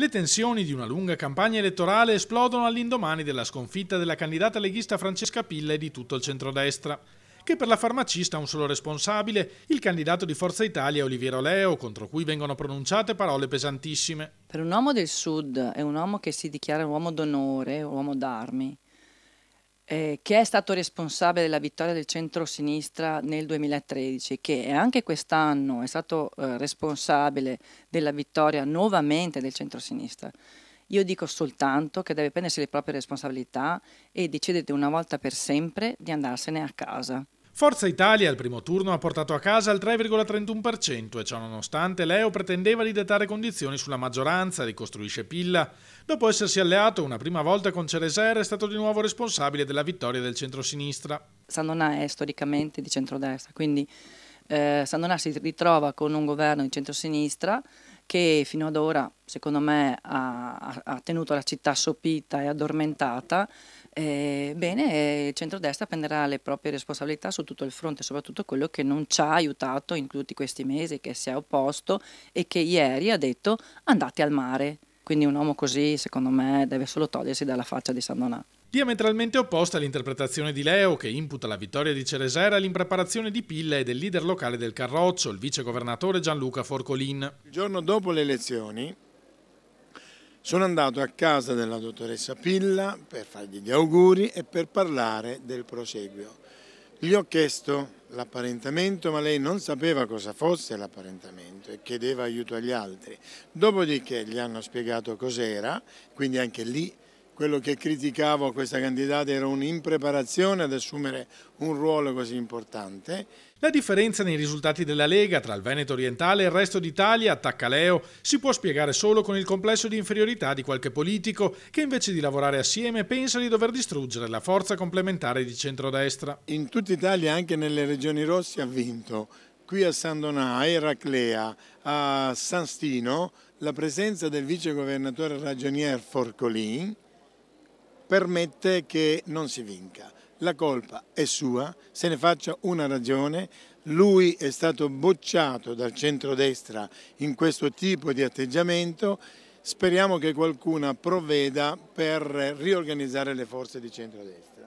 Le tensioni di una lunga campagna elettorale esplodono all'indomani della sconfitta della candidata leghista Francesca Pilla e di tutto il centrodestra, che per la farmacista ha un solo responsabile, il candidato di Forza Italia Oliviero Leo, contro cui vengono pronunciate parole pesantissime. Per un uomo del Sud è un uomo che si dichiara un uomo d'onore, un uomo d'armi, eh, che è stato responsabile della vittoria del centro-sinistra nel 2013, che anche quest'anno è stato eh, responsabile della vittoria nuovamente del centro-sinistra. Io dico soltanto che deve prendersi le proprie responsabilità e decidete una volta per sempre di andarsene a casa. Forza Italia al primo turno ha portato a casa il 3,31% e ciò nonostante Leo pretendeva di dettare condizioni sulla maggioranza, ricostruisce Pilla. Dopo essersi alleato una prima volta con Ceresera è stato di nuovo responsabile della vittoria del centro centrosinistra. Sandonà è storicamente di centrodestra, quindi eh, Sandonà si ritrova con un governo di centro sinistra che fino ad ora secondo me ha, ha tenuto la città sopita e addormentata, eh, bene, il centrodestra prenderà le proprie responsabilità su tutto il fronte, soprattutto quello che non ci ha aiutato in tutti questi mesi, che si è opposto e che ieri ha detto andate al mare. Quindi un uomo così, secondo me, deve solo togliersi dalla faccia di San Donato. Diametralmente opposta all'interpretazione di Leo, che imputa la vittoria di Ceresera all'impreparazione di Pilla e del leader locale del Carroccio, il vice governatore Gianluca Forcolin. Il giorno dopo le elezioni sono andato a casa della dottoressa Pilla per fargli gli auguri e per parlare del proseguio. Gli ho chiesto l'apparentamento, ma lei non sapeva cosa fosse l'apparentamento e chiedeva aiuto agli altri. Dopodiché gli hanno spiegato cos'era, quindi anche lì quello che criticavo a questa candidata era un'impreparazione ad assumere un ruolo così importante. La differenza nei risultati della Lega tra il Veneto orientale e il resto d'Italia, attacca Leo, si può spiegare solo con il complesso di inferiorità di qualche politico che invece di lavorare assieme pensa di dover distruggere la forza complementare di centrodestra. In tutta Italia, anche nelle regioni rosse, ha vinto. Qui a San Donà, a Eraclea, a San Stino, la presenza del vice governatore ragionier Forcolin permette che non si vinca. La colpa è sua, se ne faccia una ragione, lui è stato bocciato dal centrodestra in questo tipo di atteggiamento, speriamo che qualcuna provveda per riorganizzare le forze di centrodestra.